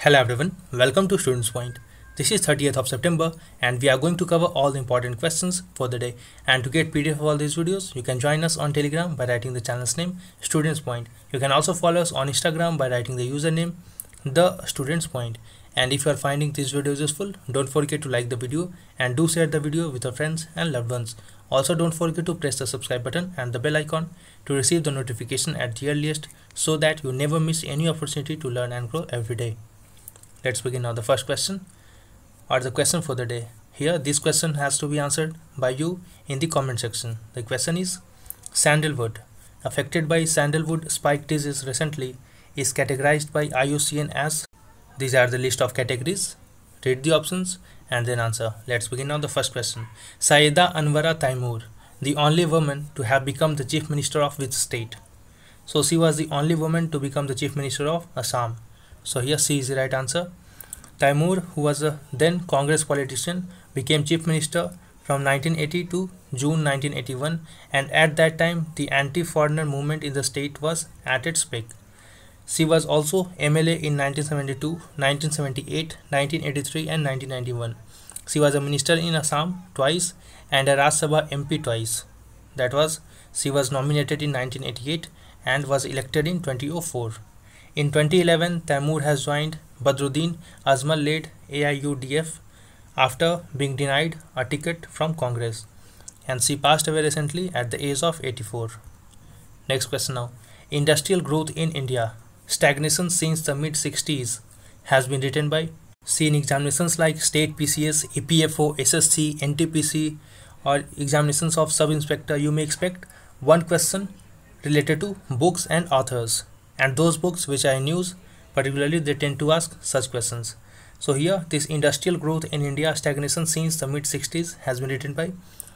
Hello everyone, welcome to Students Point. This is 30th of September and we are going to cover all the important questions for the day. And to get PDF of all these videos, you can join us on Telegram by writing the channel's name Students Point. You can also follow us on Instagram by writing the username The Students Point. And if you are finding these videos useful, don't forget to like the video and do share the video with your friends and loved ones. Also don't forget to press the subscribe button and the bell icon to receive the notification at the earliest so that you never miss any opportunity to learn and grow every day. Let's begin now the first question or the question for the day. Here this question has to be answered by you in the comment section. The question is Sandalwood affected by sandalwood spike disease recently is categorized by IUCN as these are the list of categories. Read the options and then answer. Let's begin now the first question. Saida Anwara Taimur, the only woman to have become the chief minister of which state? So she was the only woman to become the chief minister of Assam. So here C is the right answer. Taimur, who was a then Congress politician, became chief minister from 1980 to June 1981 and at that time the anti-foreigner movement in the state was at its peak. She was also MLA in 1972, 1978, 1983 and 1991. She was a minister in Assam twice and a Raj Sabha MP twice. That was, she was nominated in 1988 and was elected in 2004. In 2011, Tamur has joined Badruddin Azmal led AIUDF after being denied a ticket from Congress and she passed away recently at the age of 84. Next question now. Industrial growth in India. Stagnation since the mid 60s has been written by seen examinations like state PCS, EPFO, SSC, NTPC or examinations of sub inspector you may expect one question related to books and authors and those books which are in particularly they tend to ask such questions so here this industrial growth in india stagnation since the mid 60s has been written by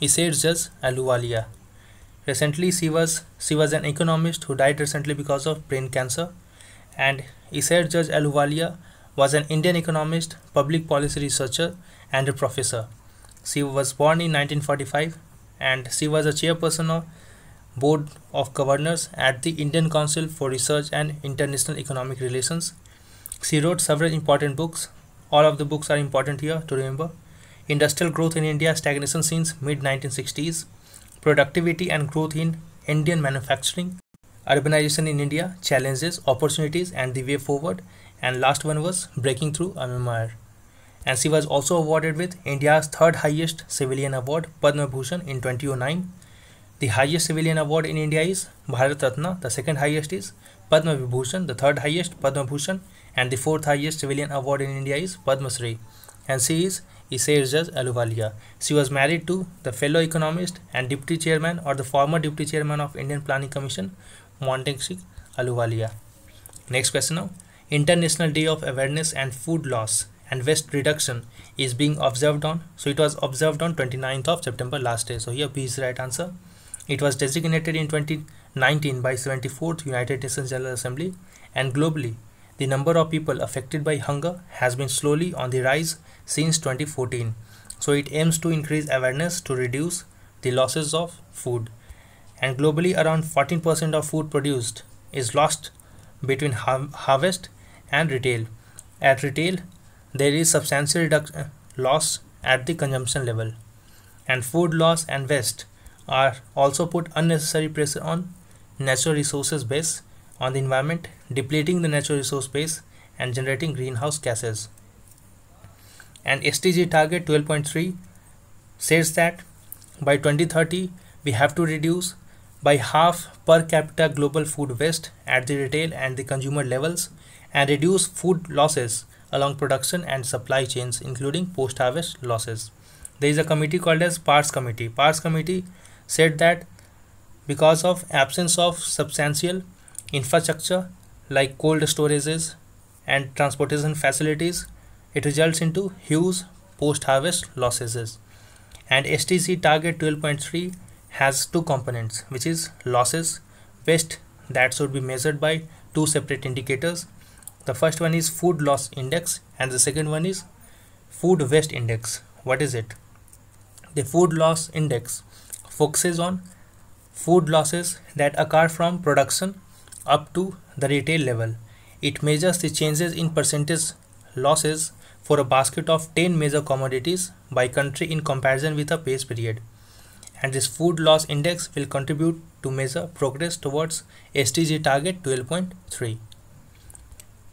judge Aluwalia. Recently she was she was an economist who died recently because of brain cancer and judge Aluwalia was an Indian economist, public policy researcher and a professor. She was born in 1945 and she was a chairperson of Board of Governors at the Indian Council for Research and International Economic Relations. She wrote several important books. All of the books are important here to remember. Industrial Growth in India Stagnation Since Mid-1960s, Productivity and Growth in Indian Manufacturing, Urbanization in India, Challenges, Opportunities and the Way Forward, and last one was Breaking Through a And she was also awarded with India's third highest civilian award, Padma Bhushan in 2009 the highest civilian award in India is Bharat Ratna, the second highest is Padma Vibhushan, the third highest Padma Bhushan, and the fourth highest civilian award in India is Padma Shri. And she is Isaias Aluvalia. She was married to the fellow economist and deputy chairman or the former deputy chairman of Indian Planning Commission, Montexic Aluvalia. Next question now. International Day of Awareness and Food Loss and Waste Reduction is being observed on. So it was observed on 29th of September last day. So here B is the right answer. It was designated in 2019 by 74th United Nations General Assembly and globally the number of people affected by hunger has been slowly on the rise since 2014. So it aims to increase awareness to reduce the losses of food. And globally around 14% of food produced is lost between har harvest and retail. At retail there is substantial loss at the consumption level and food loss and waste are also put unnecessary pressure on natural resources base on the environment, depleting the natural resource base and generating greenhouse gases. And SDG target 12.3 says that by 2030 we have to reduce by half per capita global food waste at the retail and the consumer levels and reduce food losses along production and supply chains including post harvest losses there is a committee called as parts committee parts committee said that because of absence of substantial infrastructure like cold storages and transportation facilities, it results into huge post-harvest losses. And STC target 12.3 has two components, which is losses, waste that should be measured by two separate indicators. The first one is food loss index and the second one is food waste index. What is it? The food loss index focuses on food losses that occur from production up to the retail level. It measures the changes in percentage losses for a basket of 10 major commodities by country in comparison with a base period. And this food loss index will contribute to measure progress towards SDG target 12.3.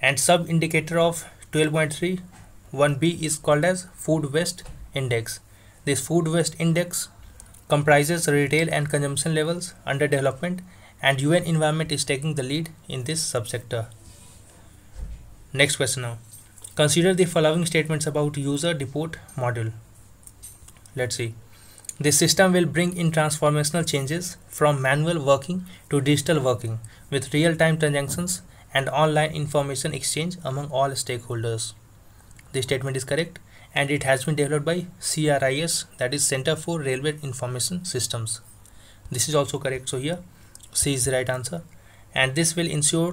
And sub indicator of 12.3 1B is called as food waste index. This food waste index comprises retail and consumption levels under development and UN environment is taking the lead in this subsector. Next question now. Consider the following statements about user depot module. Let's see. This system will bring in transformational changes from manual working to digital working with real-time transactions and online information exchange among all stakeholders. This statement is correct and it has been developed by CRIS that is Center for Railway Information Systems. This is also correct so here C is the right answer and this will ensure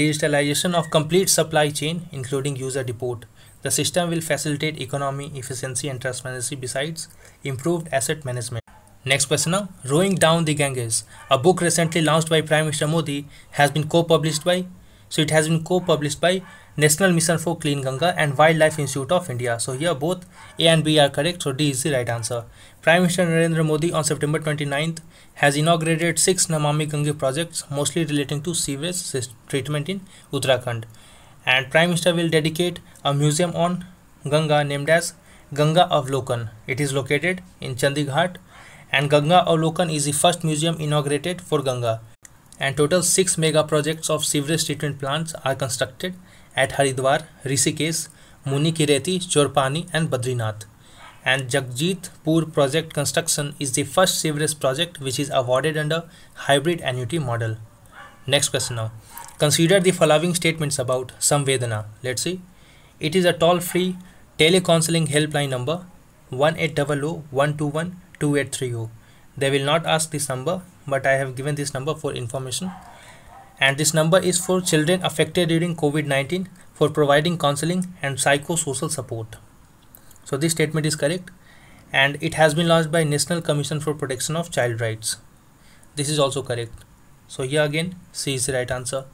digitalization of complete supply chain including user depot. The system will facilitate economy, efficiency and transparency besides improved asset management. Next question now, Rowing Down the Ganges. A book recently launched by Prime Minister Modi has been co-published by, so it has been co-published by National Mission for Clean Ganga and Wildlife Institute of India. So here both A and B are correct, so D is the right answer. Prime Minister Narendra Modi on September 29th has inaugurated six Namami Gange projects mostly relating to sewage treatment in Uttarakhand. And Prime Minister will dedicate a museum on Ganga named as Ganga Avlokan. It is located in Chandigarh and Ganga Avlokan is the first museum inaugurated for Ganga. And total 6 mega projects of sewage treatment plants are constructed at Haridwar, Rishikesh, Munikireti, Chorpani and Badrinath. And Jagjitpur project construction is the first sewerage project which is awarded under hybrid annuity model. Next question now. Consider the following statements about Samvedana. Let's see. It is a toll-free telecounseling helpline number 1800 They will not ask this number but I have given this number for information and this number is for children affected during COVID-19 for providing counseling and psychosocial support. So this statement is correct and it has been launched by National Commission for Protection of Child Rights. This is also correct. So here again C is the right answer.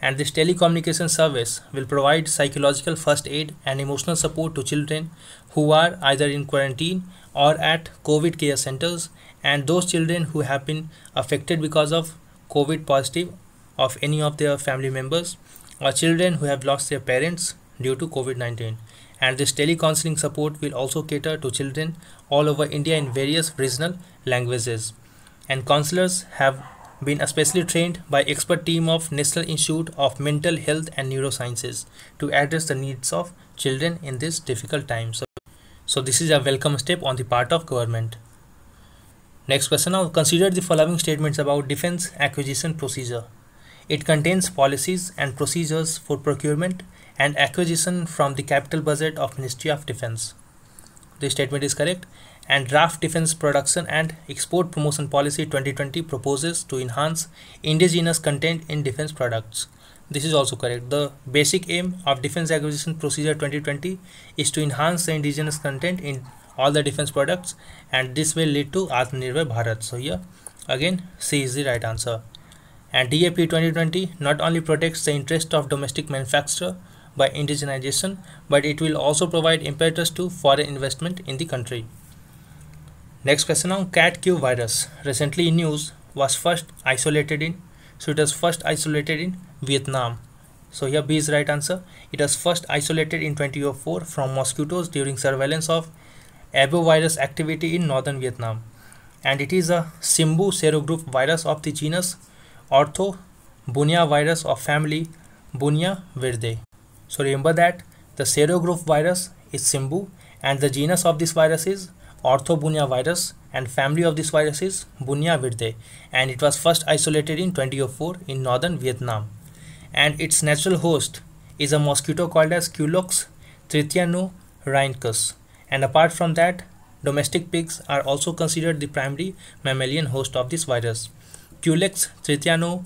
And this telecommunication service will provide psychological first aid and emotional support to children who are either in quarantine or at COVID care centers and those children who have been affected because of COVID positive of any of their family members or children who have lost their parents due to COVID-19. And this counseling support will also cater to children all over India in various regional languages. And counselors have been especially trained by expert team of National Institute of Mental Health and Neurosciences to address the needs of children in this difficult time. So, so this is a welcome step on the part of government. Next question now consider the following statements about defense acquisition procedure. It contains policies and procedures for procurement and acquisition from the capital budget of Ministry of Defense. The statement is correct and draft defense production and export promotion policy 2020 proposes to enhance indigenous content in defense products this is also correct the basic aim of defense acquisition procedure 2020 is to enhance the indigenous content in all the defense products and this will lead to atmanirbhar bharat so here again c is the right answer and DAP 2020 not only protects the interest of domestic manufacturer by indigenization, but it will also provide impetus to foreign investment in the country. Next question on Cat Q virus, recently in news, was first isolated in, so it was first isolated in Vietnam. So here B is right answer. It was first isolated in 2004 from mosquitoes during surveillance of abovirus activity in northern Vietnam. And it is a Simbu serogroup virus of the genus ortho Bunya virus of family Bunya verde. So remember that the serogroup virus is Simbu and the genus of this virus is Orthobunia virus and family of this virus is Bunya verde and it was first isolated in 2004 in northern Vietnam and its natural host is a mosquito called as Culox trityanorhynchus and apart from that domestic pigs are also considered the primary mammalian host of this virus. Culex tritiano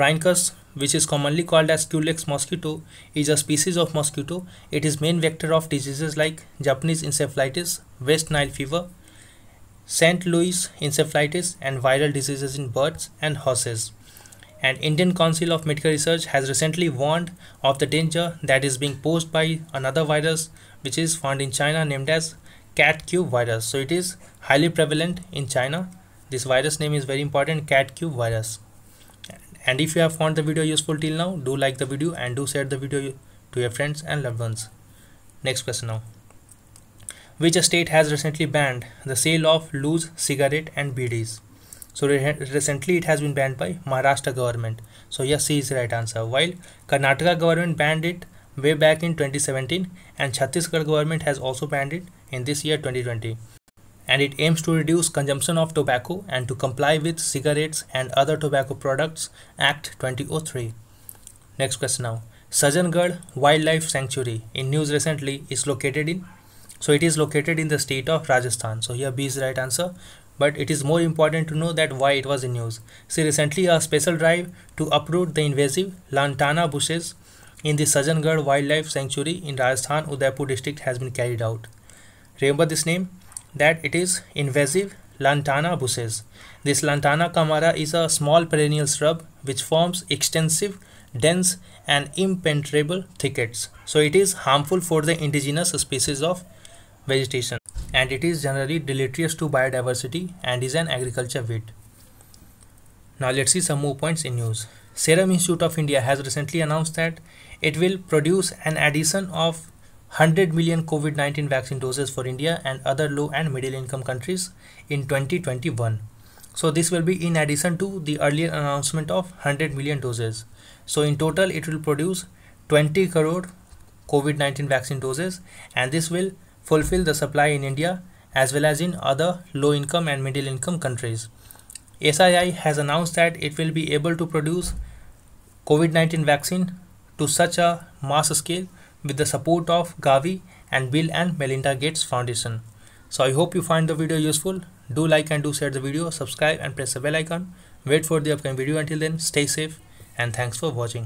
rhincus which is commonly called as Culex mosquito, is a species of mosquito. It is main vector of diseases like Japanese encephalitis, West Nile fever, St. Louis encephalitis and viral diseases in birds and horses. And Indian Council of Medical Research has recently warned of the danger that is being posed by another virus which is found in China named as CatQ virus. So it is highly prevalent in China this virus name is very important catq virus and if you have found the video useful till now do like the video and do share the video to your friends and loved ones next question now which state has recently banned the sale of loose cigarette and bidis so re recently it has been banned by maharashtra government so yes c is the right answer while karnataka government banned it way back in 2017 and chhattisgarh government has also banned it in this year 2020 and it aims to reduce consumption of tobacco and to comply with Cigarettes and Other Tobacco Products Act 2003. Next question now. Sajjangarh Wildlife Sanctuary in news recently is located in so it is located in the state of Rajasthan. So here B is the right answer but it is more important to know that why it was in news. See recently a special drive to uproot the invasive lantana bushes in the Sajjangarh Wildlife Sanctuary in Rajasthan Udaipur district has been carried out. Remember this name that it is invasive lantana bushes. This lantana camara is a small perennial shrub which forms extensive, dense and impenetrable thickets. So it is harmful for the indigenous species of vegetation and it is generally deleterious to biodiversity and is an agriculture weed. Now let's see some more points in news. Serum Institute of India has recently announced that it will produce an addition of 100 million COVID 19 vaccine doses for India and other low and middle income countries in 2021. So, this will be in addition to the earlier announcement of 100 million doses. So, in total, it will produce 20 crore COVID 19 vaccine doses, and this will fulfill the supply in India as well as in other low income and middle income countries. SII has announced that it will be able to produce COVID 19 vaccine to such a mass scale with the support of Gavi and Bill and Melinda Gates Foundation. So I hope you find the video useful. Do like and do share the video, subscribe and press the bell icon. Wait for the upcoming video until then. Stay safe and thanks for watching.